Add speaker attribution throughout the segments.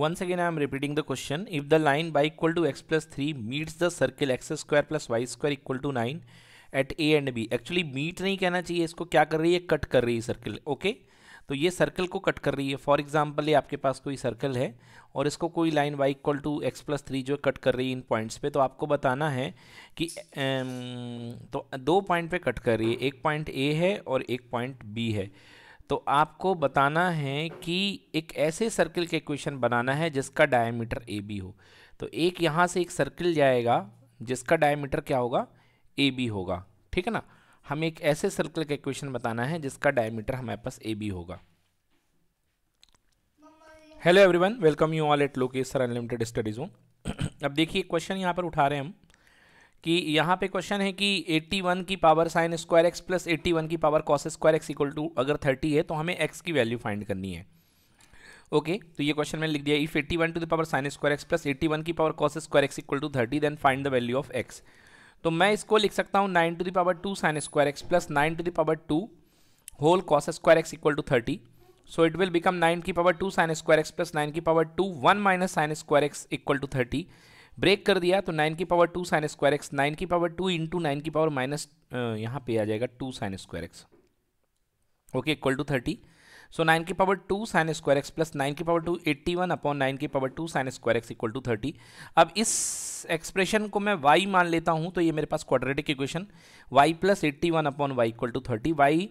Speaker 1: Once again I am repeating the question. If the line y equal to x plus 3 meets the circle x square plus y square equal to 9 at A and B. Actually meet नहीं कहना चाहिए इसको क्या कर रही है cut कर रही है सर्कल ओके okay? तो ये सर्कल को कट कर रही है फॉर एग्जाम्पल ये आपके पास कोई सर्कल है और इसको कोई line y equal to x plus three जो कट कर रही है इन पॉइंट्स पे तो आपको बताना है कि तो दो पॉइंट पे कट कर रही है एक पॉइंट ए है और एक पॉइंट बी है तो आपको बताना है कि एक ऐसे सर्किल के क्वेश्चन बनाना है जिसका डायमीटर ए बी हो तो एक यहाँ से एक सर्किल जाएगा जिसका डायमीटर क्या होगा ए बी होगा ठीक है ना हमें एक ऐसे सर्कल का क्वेश्चन बताना है जिसका डायमीटर हमारे पास ए बी होगा hello everyone welcome you all at Lokesh unlimited studies हूँ अब देखिए क्वेश्चन यहाँ पर उठा रहे हैं हम कि यहाँ पे क्वेश्चन है कि 81 की power sine square x plus eighty की power cos square x equal to अगर 30 है तो हमें एक्स की वैल्यू फाइंड करनी है ओके okay, तो ये क्वेश्चन मैंने लिख दिया if 81 to the power sine square x plus eighty की power cos square x equal to thirty then find the value of x तो मैं इसको लिख सकता हूँ nine to the power two sine square x plus nine to the power two whole cos square x equal to thirty so it will become nine की power two sine square x plus nine की power to one minus sine square x equal to thirty break कर दिया तो nine की power two sine square x nine की power two into nine की power minus यहाँ पे आ जाएगा two sine square x okay equal to thirty so nine की power two sine square x plus nine की power two eighty one upon nine की power two sine square x equal to thirty अब इस expression को मैं Y मान लेता हूँ तो ये मेरे पास quadratic equation y plus eighty one upon y equal to thirty y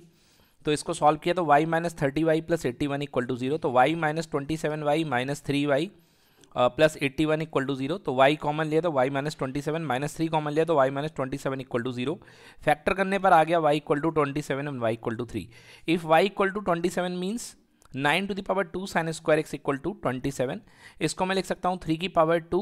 Speaker 1: तो इसको सॉल्व किया तो y minus thirty y plus eighty one equal to zero तो y minus twenty seven y minus three y plus eighty one equal to zero तो y common लिया तो y minus twenty seven minus three common लिया तो y minus twenty seven equal to zero factor करने पर आ गया y equal to twenty seven and y equal to three if y equal to twenty seven means nine to the power two sine square x equal to twenty seven इसको मैं लिख सकता हूँ three की पावर टू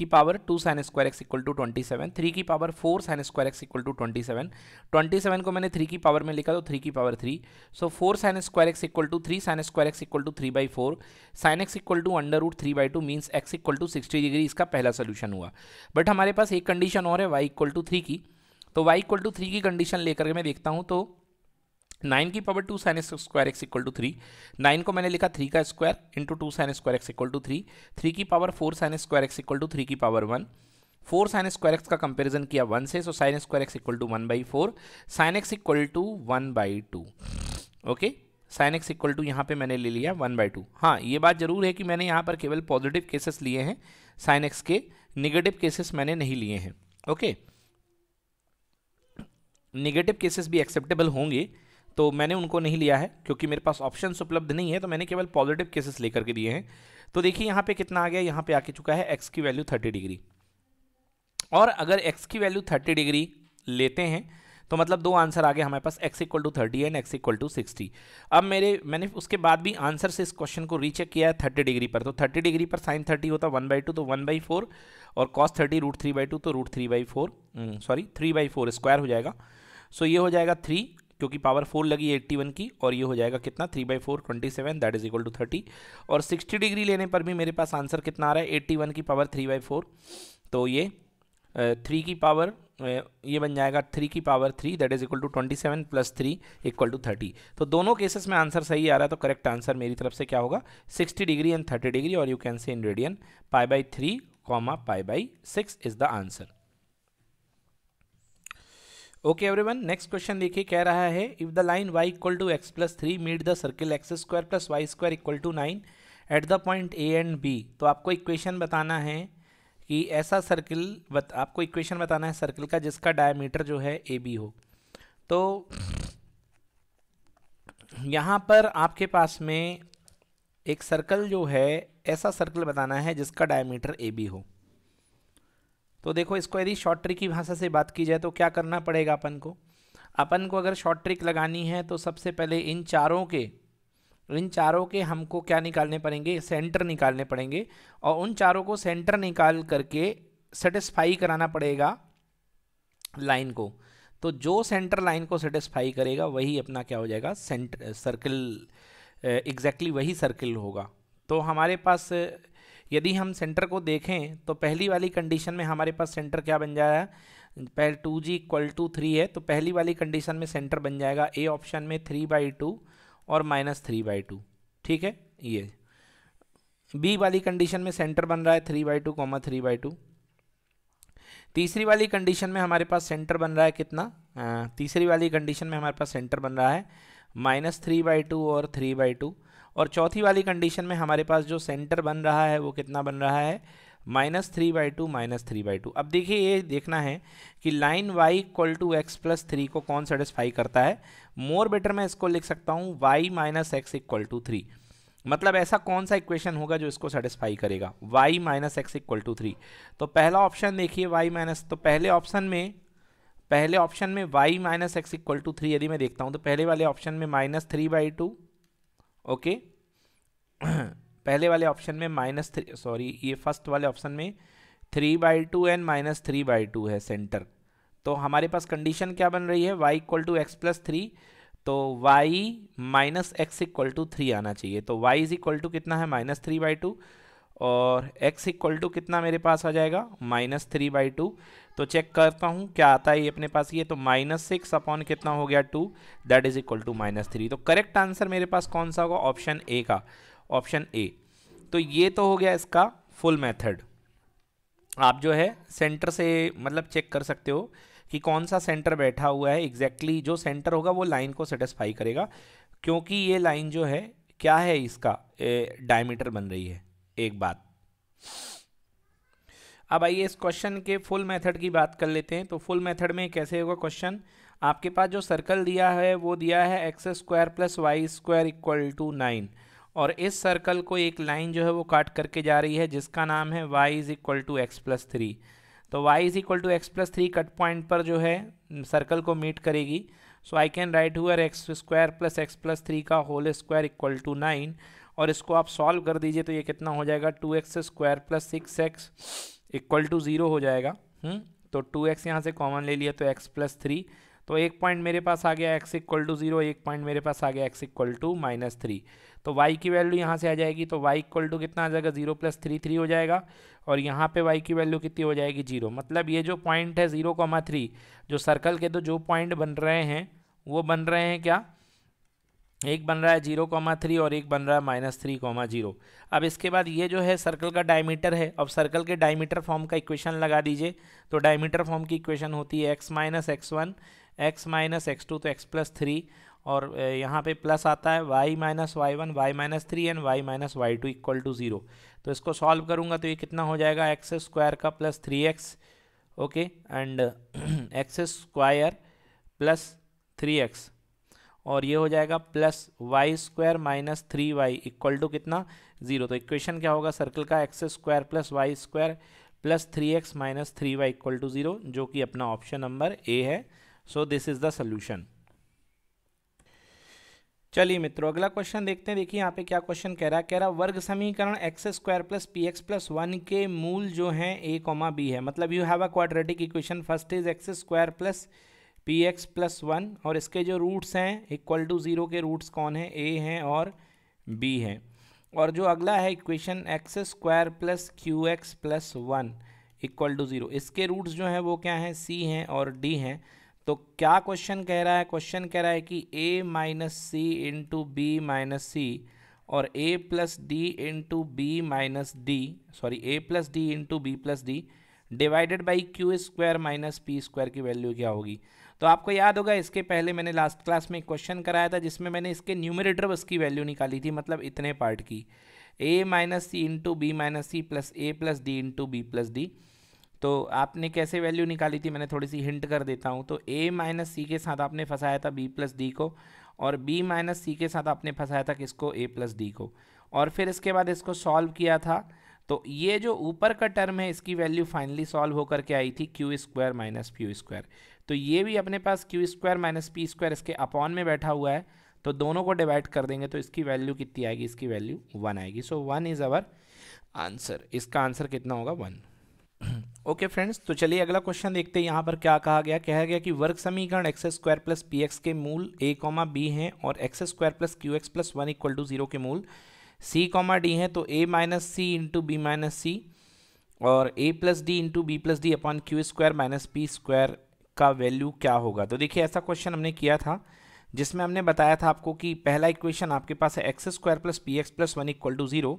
Speaker 1: की power two sine square x equal to twenty seven three की power four sine square x equal to twenty seven twenty seven को मैंने थ्री की पावर में लिखा तो थ्री की power three so four sine square x equal to three sine square x equal to three by four sine x equal to under root three by two means x equal to sixty degree इसका पहला solution हुआ but हमारे पास एक condition और है Y equal to three की तो y equal to three की कंडीशन लेकर के मैं देखता हूँ तो नाइन की power two sine square x equal to three nine को मैंने लिखा थ्री का square into two sine square x equal to three three की power four sine square x equal to three की power one four sine square x का comparison किया one से so sine square x equal to one by four sine x equal to one by two okay sine x equal to यहाँ पे मैंने ले लिया one by to हाँ ये बात जरूर है कि मैंने यहाँ पर केवल पॉजिटिव केसेस लिए हैं साइन एक्स के निगेटिव केसेस मैंने नहीं लिए हैं ओके निगेटिव केसेस भी एक्सेप्टेबल होंगे तो मैंने उनको नहीं लिया है क्योंकि मेरे पास ऑप्शन उपलब्ध नहीं है तो मैंने केवल पॉजिटिव केसेस लेकर के दिए हैं तो देखिए यहाँ पे कितना आ गया यहाँ पे आके चुका है एक्स की वैल्यू थर्टी डिग्री और अगर एक्स की वैल्यू थर्टी डिग्री लेते हैं तो मतलब दो आंसर आ गए हमारे पास x equal to thirty and x equal to sixty अब मेरे मैंने उसके बाद भी आंसर से इस क्वेश्चन को रीचेक किया है थर्टी डिग्री पर तो थर्टी डिग्री पर साइन थर्टी होता वन बाई टू तो वन बाई फोर और cos thirty root three by two तो root three by four sorry three by four square हो जाएगा सो so ये हो जाएगा थ्री क्योंकि पावर फोर लगी एट्टी वन की और ये हो जाएगा कितना three by four twenty seven that is equal to thirty और सिक्सटी डिग्री लेने पर भी मेरे पास आंसर कितना आ रहा है एट्टी वन की पावर थ्री बाई फोर तो ये थ्री की पावर ये बन जाएगा थ्री की power three that is equal to twenty seven plus three equal to thirty तो दोनों केसेस में आंसर सही आ रहा है तो करेक्ट आंसर मेरी तरफ से क्या होगा sixty degree and thirty degree और you can say in radian pi by three comma pi by six is the answer okay everyone next question देखिए कह रहा है if the line y equal to x plus three meet the circle x square plus y square equal to nine at the point A and B तो आपको equation बताना है कि ऐसा सर्किल बत, आपको इक्वेशन बताना है सर्किल का जिसका डायमीटर जो है ए बी हो तो यहाँ पर आपके पास में एक सर्कल जो है ऐसा सर्कल बताना है जिसका डायमीटर ए बी हो तो देखो इसको यदि शॉर्ट ट्रिक की भाषा से बात की जाए तो क्या करना पड़ेगा अपन को अपन को अगर शॉर्ट ट्रिक लगानी है तो सबसे पहले इन चारों के इन चारों के हमको क्या निकालने पड़ेंगे सेंटर निकालने पड़ेंगे और उन चारों को सेंटर निकाल करके सेटिस्फाई कराना पड़ेगा लाइन को तो जो सेंटर लाइन को सेटिस्फाई करेगा वही अपना क्या हो जाएगा सेंटर सर्किल एग्जैक्टली वही सर्किल होगा तो हमारे पास यदि हम सेंटर को देखें तो पहली वाली कंडीशन में हमारे पास सेंटर क्या बन जाएगा पहले two g equal to three है तो पहली वाली कंडीशन में सेंटर बन जाएगा ए ऑप्शन में थ्री बाई टू और माइनस थ्री बाई टू ठीक है ये बी वाली कंडीशन में सेंटर बन रहा है three by two comma three by two तीसरी वाली कंडीशन में हमारे पास सेंटर बन रहा है कितना आ, तीसरी वाली कंडीशन में हमारे पास सेंटर बन रहा है माइनस थ्री बाई टू और थ्री बाई टू और चौथी वाली कंडीशन में हमारे पास जो सेंटर बन रहा है वो कितना बन रहा है minus three by two minus three by two अब देखिए ये देखना है कि line y equal to x plus three को कौन सेटिस्फाई करता है मोर बेटर मैं इसको लिख सकता हूँ y minus x equal to three मतलब ऐसा कौन सा इक्वेशन होगा जो इसको सेटिस्फाई करेगा y minus x equal to three तो पहला ऑप्शन देखिए y माइनस तो पहले ऑप्शन में पहले ऑप्शन में y minus x equal to three यदि मैं देखता हूँ तो पहले वाले ऑप्शन में minus three by two okay पहले वाले ऑप्शन में माइनस थ्री सॉरी ये फर्स्ट वाले ऑप्शन में three by two and minus three by two है सेंटर तो हमारे पास कंडीशन क्या बन रही है y equal to x plus three तो y minus x equal to three आना चाहिए तो y इज इक्वल टू कितना है माइनस थ्री बाई टू और x इक्वल टू कितना मेरे पास आ जाएगा माइनस थ्री बाई टू तो चेक करता हूँ क्या आता है ये अपने पास ये तो माइनस सिक्स अपॉन कितना हो गया two that is equal to minus three तो करेक्ट आंसर मेरे पास कौन सा होगा ऑप्शन ए का ऑप्शन ए तो ये तो हो गया इसका फुल मेथड आप जो है सेंटर से मतलब चेक कर सकते हो कि कौन सा सेंटर बैठा हुआ है एग्जैक्टली exactly जो सेंटर होगा वो लाइन को सेटिस्फाई करेगा क्योंकि ये लाइन जो है क्या है इसका डायमीटर बन रही है एक बात अब आइए इस क्वेश्चन के फुल मेथड की बात कर लेते हैं तो फुल मेथड में कैसे होगा क्वेश्चन आपके पास जो सर्कल दिया है वो दिया है x square plus y square equal to nine और इस सर्कल को एक लाइन जो है वो काट करके जा रही है जिसका नाम है y is equal to x plus three तो y is equal to x plus three cut point पर जो है सर्कल को मीट करेगी सो आई कैन राइट हुआ x square plus x plus three का whole square equal to nine और इसको आप सॉल्व कर दीजिए तो ये कितना हो जाएगा two x square plus six x equal to zero हो जाएगा हुँ? हम्म। तो टू एक्स यहाँ से कॉमन ले लिया तो एक्स प्लस थ्री तो एक पॉइंट मेरे पास आ गया एक्स इक्वल टू ज़ीरो एक पॉइंट मेरे पास आ गया x equal to minus three तो वाई की वैल्यू यहाँ से आ जाएगी तो वाई इक्वल टू कितना आ जाएगा ज़ीरो प्लस थ्री थ्री हो जाएगा और यहाँ पे वाई की वैल्यू कितनी हो जाएगी जीरो मतलब ये जो पॉइंट है ज़ीरो कॉमा थ्री जो सर्कल के तो जो पॉइंट बन रहे हैं वो बन रहे हैं क्या एक बन रहा है जीरो कॉमा थ्री और एक बन रहा है माइनस थ्री कॉमा जीरो अब इसके बाद ये जो है सर्कल का डायमीटर है अब सर्कल के डायमीटर फॉर्म का इक्वेशन लगा दीजिए तो डायमीटर फॉर्म की इक्वेशन होती है x minus x one x minus x two तो एक्स प्लस थ्री और यहाँ पे प्लस आता है y minus y one y minus three and y minus y two equal to zero तो इसको सॉल्व करूँगा तो ये कितना हो जाएगा एक्स स्क्वायर का plus three x okay and x square plus three x और ये हो जाएगा plus y square minus three y equal to कितना जीरो तो इक्वेशन क्या होगा सर्कल का x square plus y square plus three x minus three y equal to zero जो कि अपना ऑप्शन नंबर ए है so this is the solution चलिए मित्रों अगला क्वेश्चन देखते हैं देखिए यहाँ पे क्या क्वेश्चन कह रहा है कह रहा वर्ग समीकरण x square plus p x plus one के मूल जो हैं ए कॉमा बी है मतलब you have a quadratic equation first is x square plus p x plus one और इसके जो रूट्स हैं इक्वल टू ज़ीरो के रूट्स कौन हैं ए हैं और बी हैं और जो अगला है equation x square plus q x plus one equal to zero इसके रूट्स जो हैं वो क्या हैं सी हैं और डी हैं तो क्या क्वेश्चन कह रहा है क्वेश्चन कह रहा है कि A minus C into B minus C और A plus D into B minus D sorry A plus D into B plus D divided by q square minus p square की value क्या होगी तो आपको याद होगा इसके पहले मैंने लास्ट क्लास में एक क्वेश्चन कराया था जिसमें मैंने इसके न्यूमिनेटर बस की वैल्यू निकाली थी मतलब इतने पार्ट की A minus C into B minus C plus A plus D into B plus D तो आपने कैसे वैल्यू निकाली थी मैंने थोड़ी सी हिंट कर देता हूँ तो ए माइनस सी के साथ आपने फंसाया था बी प्लस डी को और बी माइनस सी के साथ आपने फंसाया था किसको ए प्लस डी को और फिर इसके बाद इसको सॉल्व किया था तो ये जो ऊपर का टर्म है इसकी वैल्यू फाइनली सॉल्व होकर के आई थी q square minus p square तो ये भी अपने पास q square minus p square इसके अपॉन में बैठा हुआ है तो दोनों को डिवाइड कर देंगे तो इसकी वैल्यू कितनी आएगी इसकी वैल्यू वन आएगी so one is our answer इसका आंसर कितना होगा वन ओके फ्रेंड्स तो चलिए अगला क्वेश्चन देखते हैं यहाँ पर क्या कहा गया कहा गया कि वर्ग समीकरण x square plus p x के मूल ए कॉमा बी हैं और x square plus q x plus one equal to zero के मूल सी कॉमा डी है तो ए minus C into B minus C और A plus D into B plus D upon q square minus p square का value क्या होगा तो देखिए ऐसा क्वेश्चन हमने किया था जिसमें हमने बताया था आपको कि पहला इक्वेशन आपके पास है x square plus p x plus one equal to zero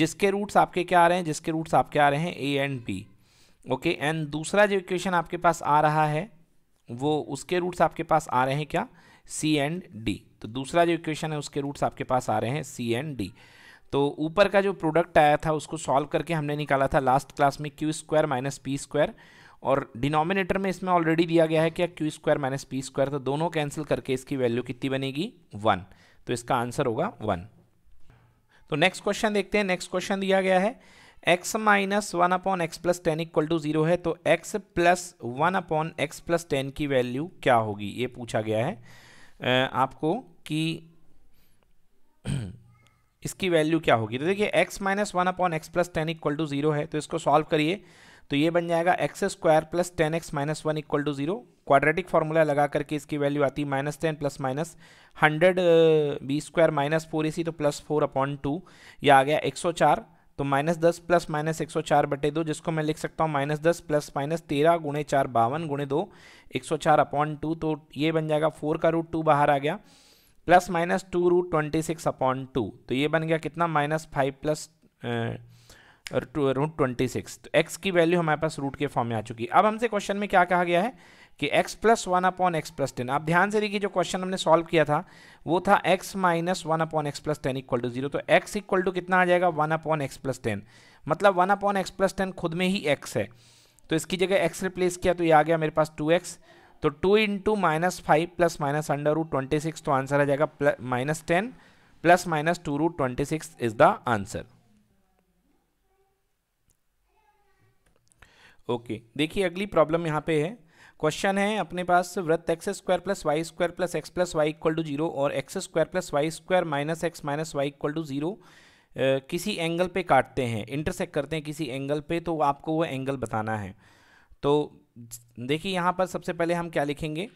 Speaker 1: जिसके रूट्स आपके क्या आ रहे हैं जिसके रूट्स आपके आ रहे हैं A and B okay and दूसरा जो इक्वेशन आपके पास आ रहा है वो उसके रूट्स आपके पास आ रहे हैं क्या सी एंड डी तो दूसरा जो इक्वेशन है उसके रूट्स आपके पास आ रहे हैं सी एन डी तो ऊपर का जो प्रोडक्ट आया था उसको सॉल्व करके हमने निकाला था लास्ट क्लास में q square minus p square और डिनोमिनेटर में इसमें ऑलरेडी दिया गया है क्या q square minus p square तो दोनों कैंसिल करके इसकी वैल्यू कितनी बनेगी वन तो इसका आंसर होगा वन तो नेक्स्ट क्वेश्चन देखते हैं नेक्स्ट क्वेश्चन दिया गया है x minus one upon x plus ten equal to zero है तो x plus one upon x plus ten की वैल्यू क्या होगी ये पूछा गया है आपको कि इसकी वैल्यू क्या होगी तो देखिए x minus one upon x plus ten equal to zero है तो इसको सॉल्व करिए तो ये बन जाएगा x square plus ten x minus one equal to zero quadratic formula लगा करके इसकी वैल्यू आती है minus ten plus minus hundred b square minus four इसी तो प्लस फोर अपॉन टू या आ गया एक सौ चार तो माइनस दस प्लस माइनस एक सौ चार बटे दो जिसको मैं लिख सकता हूँ माइनस दस प्लस माइनस तेरह गुणे चार बावन गुणे दो एक सौ चार अपॉन टू तो ये बन जाएगा फोर का रूट टू बाहर आ गया plus minus two root twenty six upon two तो ये बन गया कितना minus five plus root twenty six तो एक्स की वैल्यू हमारे पास रूट के फॉर्म में आ चुकी है अब हमसे क्वेश्चन में क्या कहा गया है कि x plus one upon x plus ten आप ध्यान से देखिए जो क्वेश्चन हमने सॉल्व किया था वो था x minus one upon x plus ten equal to zero तो x इक्वल टू कितना आ जाएगा one upon x plus ten मतलब one upon x plus ten खुद में ही x है तो इसकी जगह x रिप्लेस किया तो ये आ गया मेरे पास टू एक्स तो two into minus five plus minus under root twenty six तो आंसर आ जाएगा minus ten plus minus two root twenty six is the answer okay देखिए अगली प्रॉब्लम यहाँ पे है क्वेश्चन है अपने पास वृत्त x square plus y square plus x plus y equal to zero और x square plus y square minus x minus y equal to zero किसी एंगल पे काटते हैं इंटरसेक्ट करते हैं किसी एंगल पे तो आपको वो एंगल बताना है तो देखिए यहाँ पर सबसे पहले हम क्या लिखेंगे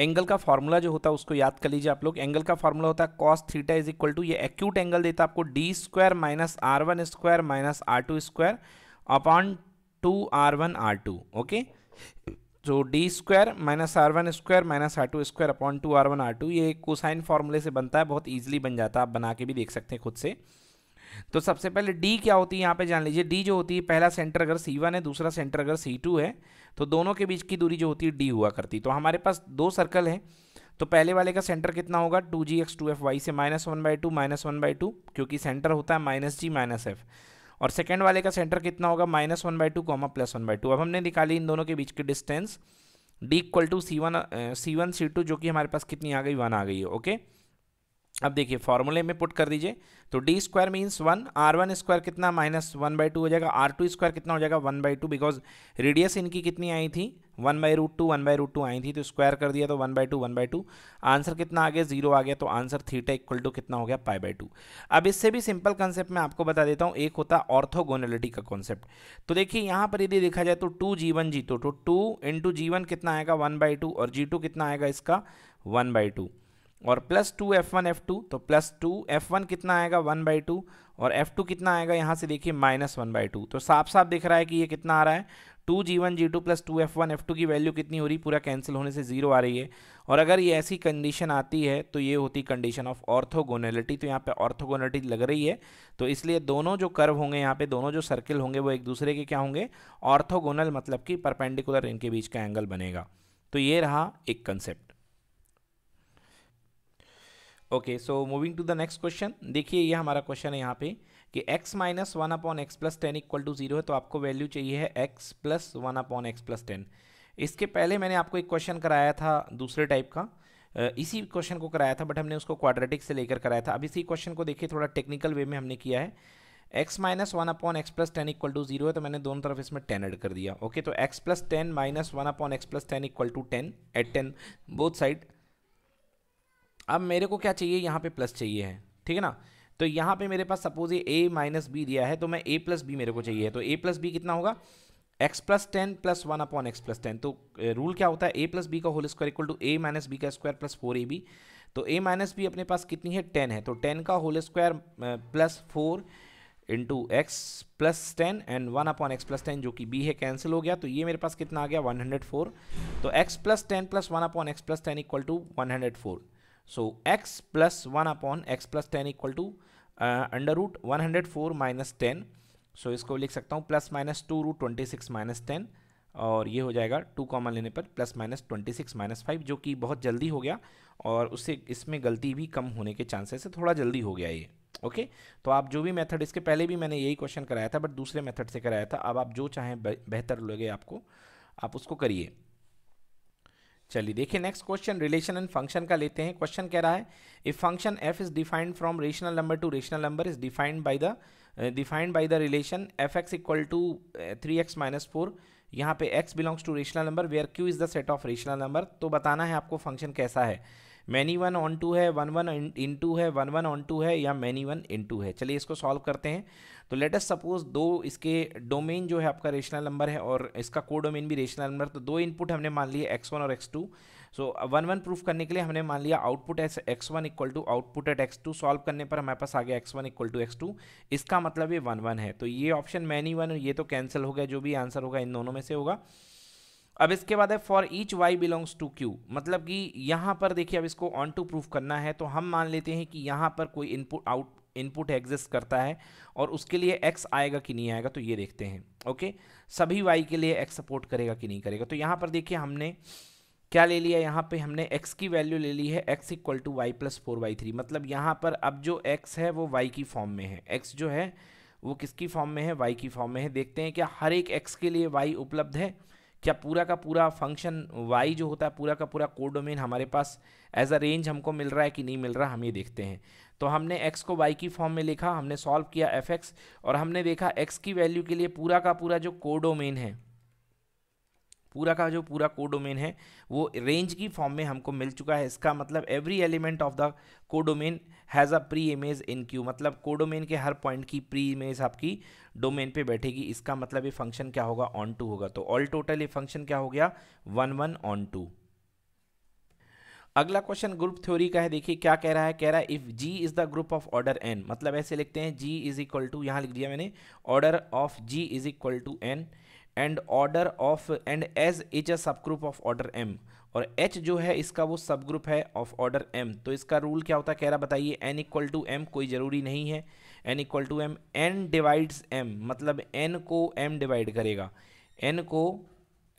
Speaker 1: एंगल का फॉर्मूला जो होता है उसको याद कर लीजिए आप लोग एंगल का फॉर्मूला होता है cos theta is equal to ये एक्यूट एंगल देता है आपको d square minus r one square minus r two square upon two r one r two okay जो d square minus r one square minus r two square upon two r one r two ये cosine फॉर्मूले से बनता है बहुत easily बन जाता है आप बना के भी देख सकते हैं खुद से तो सबसे पहले डी क्या होती है यहाँ पे जान लीजिए डी जो होती है पहला सेंटर अगर सी वन है दूसरा सेंटर अगर सी टू है तो दोनों के बीच की दूरी जो होती है डी हुआ करती तो हमारे पास दो सर्कल हैं तो पहले वाले का सेंटर कितना होगा two g x two f y से minus one by two minus one by two क्योंकि सेंटर होता है माइनस जी माइनस एफ और सेकेंड वाले का सेंटर कितना होगा minus one by two comma plus one by two अब हमने निकाली इन दोनों के बीच की distance d equal to c one c one c two जो कि हमारे पास कितनी आ गई वन आ गई है ओके अब देखिए फॉर्मूले में पुट कर दीजिए तो d square means one r one square कितना माइनस वन बाई टू हो जाएगा आर टू स्क्वायर कितना हो जाएगा one by two because radius इनकी कितनी आई थी one by root two one by root two आई थी तो स्क्वायर कर दिया तो one by two one by two answer कितना आ गया जीरो आ गया तो आंसर थीटा इक्वल टू कितना हो गया पाई बाई टू अब इससे भी सिंपल कॉन्सेप्ट मैं आपको बता देता हूँ एक होता ऑर्थोगोनलिटी का कॉन्सेप्ट तो देखिए यहाँ पर यदि देखा जाए तो टू जी वन जी तो टू इंटू जी वन कितना आएगा वन बाई टू और जी टू कितना आएगा इसका वन बाई टू और plus two f one f two तो प्लस टू एफ वन कितना आएगा वन बाई टू और एफ टू कितना आएगा यहाँ से देखिए माइनस वन बाई टू तो साफ साफ दिख रहा है कि ये कितना आ रहा है two g one g two plus two f one f two की वैल्यू कितनी हो रही पूरा कैंसिल होने से जीरो आ रही है और अगर ये ऐसी कंडीशन आती है तो ये होती कंडीशन ऑफ ऑर्थोगोनलिटी तो यहाँ पे ऑर्थोगोनलिटी लग रही है तो इसलिए दोनों जो कर्व होंगे यहाँ पे दोनों जो सर्किल होंगे वो एक दूसरे के क्या होंगे ऑर्थोगोनल मतलब कि परपेंडिकुलर इनके बीच का एंगल बनेगा तो ये रहा एक concept okay so moving to the next question देखिए ये हमारा क्वेश्चन है यहाँ पे कि x minus one upon x plus ten equal to zero है तो आपको वैल्यू चाहिए है x plus one upon x plus ten इसके पहले मैंने आपको एक क्वेश्चन कराया था दूसरे टाइप का इसी क्वेश्चन को कराया था बट हमने उसको क्वाड्रेटिक से लेकर कराया था अब इसी क्वेश्चन को देखिए थोड़ा टेक्निकल वे में हमने किया है x minus one upon x plus ten equal to zero है तो मैंने दोनों तरफ इसमें टेन ऐड कर दिया ओके तो x plus ten minus one upon x plus ten equal to ten add ten both side अब मेरे को क्या चाहिए यहाँ पे प्लस चाहिए है ठीक है ना तो यहाँ पे मेरे पास सपोज ये ए माइनस बी दिया है तो मैं ए प्लस बी मेरे को चाहिए तो, तो ए प्लस बी कितना होगा x plus ten plus one upon x plus ten तो रूल क्या होता है ए प्लस बी का whole square equal to a minus b का square plus four a b तो ए माइनस बी अपने पास कितनी है टेन है तो टेन का whole square plus four into x plus ten and one upon x plus ten जो कि बी है कैंसिल हो गया तो ये मेरे पास कितना आ गया वन हंड्रेड फोर तो x plus ten plus one upon x plus ten equal to one hundred four So x plus 1 upon x plus 10 equal to under root one hundred four minus ten so इसको लिख सकता हूँ plus minus two root twenty six minus ten और ये हो जाएगा two common लेने पर plus minus twenty six minus five जो कि बहुत जल्दी हो गया और उससे इसमें गलती भी कम होने के चांसेस है थोड़ा जल्दी हो गया ये ओके तो आप जो भी मेथड इसके पहले भी मैंने यही क्वेश्चन कराया था बट दूसरे मेथड से कराया था अब आप जो चाहें बेहतर लगे आपको आप उसको करिए चलिए देखिए next question relation and function का लेते हैं क्वेश्चन कह रहा है if function f is defined from rational number to rational number is defined by the defined by the relation f x equal to three x minus four यहाँ पे x belongs to rational number where q is the set of rational number तो बताना है आपको function कैसा है many one onto है one one into है वन वन ऑन टू है या मैनी वन इन टू है चलिए इसको सॉल्व करते हैं तो लेट अस सपोज दो इसके डोमेन जो है आपका रेशनल नंबर है और इसका को डोमेन भी रेशनल नंबर तो दो इनपुट हमने मान लिया एक्स वन और x two so one one proof करने के लिए हमने मान लिया output as x one equal to output at x two solve करने पर हमारे पास आ गया x one equal to x two इसका मतलब ये वन वन है तो ये ऑप्शन मैनी वन ये तो कैंसिल हो गया जो भी आंसर होगा इन दोनों में से होगा अब इसके बाद है for each y belongs to q मतलब कि यहाँ पर देखिए अब इसको ऑन टू प्रूफ करना है तो हम मान लेते हैं कि यहाँ पर कोई इनपुट आउट इनपुट एग्जिस्ट करता है और उसके लिए एक्स आएगा कि नहीं आएगा तो ये देखते हैं ओके सभी वाई के लिए एक्स सपोर्ट करेगा कि नहीं करेगा तो यहाँ पर देखिए हमने क्या ले लिया यहाँ पे हमने x की वैल्यू ले ली है x equal to y plus four y three मतलब यहाँ पर अब जो x है वो y की फॉर्म में है x जो है वो किसकी फॉर्म में है y की फॉर्म में है देखते हैं क्या हर एक x के लिए y उपलब्ध है क्या पूरा का पूरा फंक्शन वाई जो होता है पूरा का पूरा कोड डोमेन हमारे पास एज अ रेंज हमको मिल रहा है कि नहीं मिल रहा हम ये देखते हैं तो हमने x को y की फॉर्म में लिखा हमने सॉल्व किया एफ और हमने देखा x की वैल्यू के लिए पूरा का पूरा जो कोडोमेन है पूरा का जो पूरा कोडोमेन है वो रेंज की फॉर्म में हमको मिल चुका है इसका मतलब every element of the codomain has a pre image in q मतलब कोडोमेन के हर पॉइंट की प्री इमेज आपकी डोमेन पे बैठेगी इसका मतलब ये फंक्शन क्या होगा ऑन टू होगा तो ऑल टोटल ये फंक्शन क्या हो गया वन वन ऑन टू अगला क्वेश्चन ग्रुप थ्योरी का है देखिए क्या कह रहा है कह रहा है if g is the group of order n मतलब ऐसे लिखते हैं जी इज इक्वल टू यहाँ लिख दिया मैंने order of g is equal to n and order of and h is a sub group of order m और एच जो है इसका वो सब ग्रुप है ऑफ ऑर्डर एम तो इसका रूल क्या होता है कह रहा बताइए एन इक्वल टू एम कोई ज़रूरी नहीं है n equal to m n divides m मतलब एन को एम डिवाइड करेगा एन को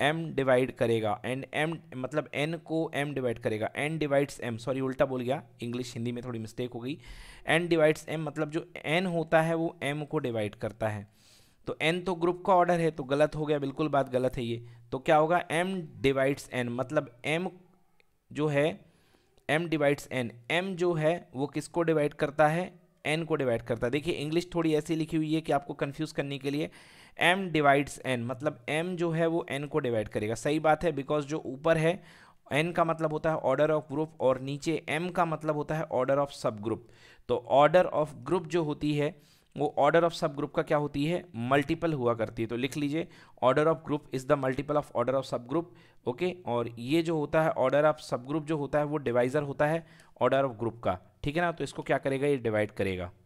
Speaker 1: एम डिवाइड करेगा एंड एम मतलब एन को एम डिवाइड करेगा एन डिवाइड्स एम सॉरी उल्टा बोल गया इंग्लिश हिंदी में थोड़ी मिस्टेक हो गई एन डिवाइड्स एम मतलब जो एन होता है वो एम को डिवाइड करता है तो एन तो ग्रुप का ऑर्डर है तो गलत हो गया बिल्कुल बात गलत है ये तो क्या होगा एम डिवाइड्स एन मतलब एम जो है एम डिवाइड्स एन एम जो है वो किसको डिवाइड करता है एन को डिवाइड करता है देखिए इंग्लिश थोड़ी ऐसी लिखी हुई है कि आपको कन्फ्यूज़ करने के लिए एम डिवाइड्स एन मतलब एम जो है वो एन को डिवाइड करेगा सही बात है बिकॉज जो ऊपर है एन का मतलब होता है ऑर्डर ऑफ ग्रुप और नीचे एम का मतलब होता है ऑर्डर ऑफ सब ग्रुप तो ऑर्डर ऑफ ग्रुप जो होती है वो ऑर्डर ऑफ सब ग्रुप का क्या होती है मल्टीपल हुआ करती है तो लिख लीजिए order of group is the multiple of order of sub group okay और ये जो होता है ऑर्डर ऑफ सब ग्रुप जो होता है वो डिवाइज़र होता है ऑर्डर ऑफ ग्रुप का ठीक है ना तो इसको क्या करेगा ये डिवाइड करेगा